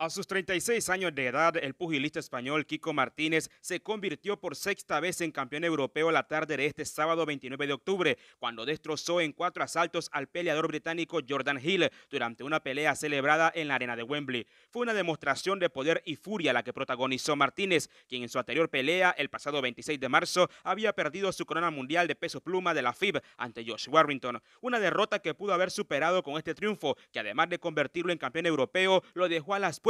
A sus 36 años de edad, el pugilista español Kiko Martínez se convirtió por sexta vez en campeón europeo la tarde de este sábado 29 de octubre, cuando destrozó en cuatro asaltos al peleador británico Jordan Hill durante una pelea celebrada en la arena de Wembley. Fue una demostración de poder y furia la que protagonizó Martínez, quien en su anterior pelea, el pasado 26 de marzo, había perdido su corona mundial de peso pluma de la FIB ante Josh Warrington. Una derrota que pudo haber superado con este triunfo, que además de convertirlo en campeón europeo, lo dejó a las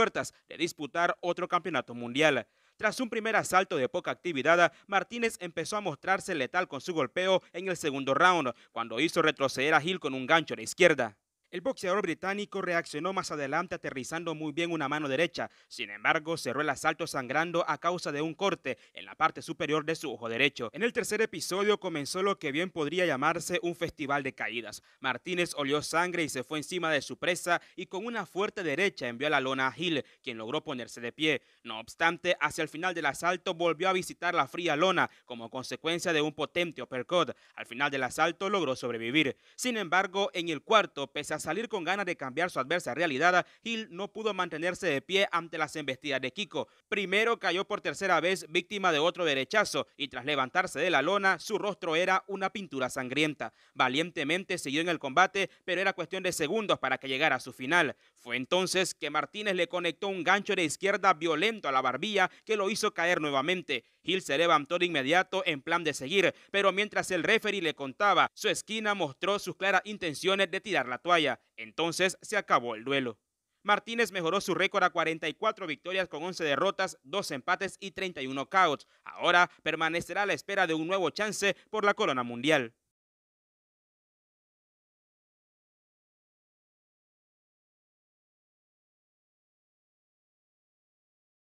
de disputar otro campeonato mundial. Tras un primer asalto de poca actividad, Martínez empezó a mostrarse letal con su golpeo en el segundo round, cuando hizo retroceder a Gil con un gancho la izquierda. El boxeador británico reaccionó más adelante aterrizando muy bien una mano derecha, sin embargo cerró el asalto sangrando a causa de un corte en la parte superior de su ojo derecho. En el tercer episodio comenzó lo que bien podría llamarse un festival de caídas. Martínez olió sangre y se fue encima de su presa y con una fuerte derecha envió a la lona a Hill, quien logró ponerse de pie. No obstante, hacia el final del asalto volvió a visitar la fría lona como consecuencia de un potente uppercut. Al final del asalto logró sobrevivir. Sin embargo, en el cuarto, pese a salir con ganas de cambiar su adversa realidad, Gil no pudo mantenerse de pie ante las embestidas de Kiko. Primero cayó por tercera vez víctima de otro derechazo y tras levantarse de la lona, su rostro era una pintura sangrienta. Valientemente siguió en el combate, pero era cuestión de segundos para que llegara a su final. Fue entonces que Martínez le conectó un gancho de izquierda violento a la barbilla que lo hizo caer nuevamente. Gil se levantó de inmediato en plan de seguir, pero mientras el referee le contaba, su esquina mostró sus claras intenciones de tirar la toalla. Entonces se acabó el duelo. Martínez mejoró su récord a 44 victorias con 11 derrotas, 2 empates y 31 caos. Ahora permanecerá a la espera de un nuevo chance por la corona mundial.